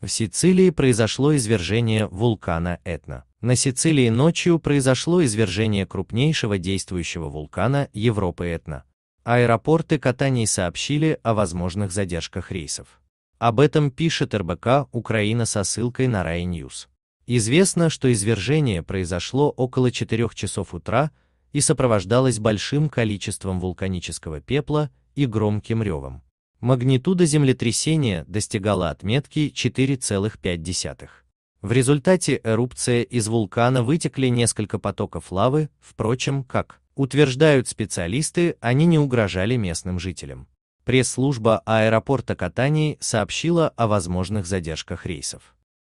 В Сицилии произошло извержение вулкана Этна. На Сицилии ночью произошло извержение крупнейшего действующего вулкана Европы Этна. Аэропорты Катании сообщили о возможных задержках рейсов. Об этом пишет РБК «Украина» со ссылкой на Рай Ньюс. Известно, что извержение произошло около 4 часов утра и сопровождалось большим количеством вулканического пепла и громким ревом. Магнитуда землетрясения достигала отметки 4,5. В результате эрупция из вулкана вытекли несколько потоков лавы, впрочем, как утверждают специалисты, они не угрожали местным жителям. Пресс-служба аэропорта Катании сообщила о возможных задержках рейсов.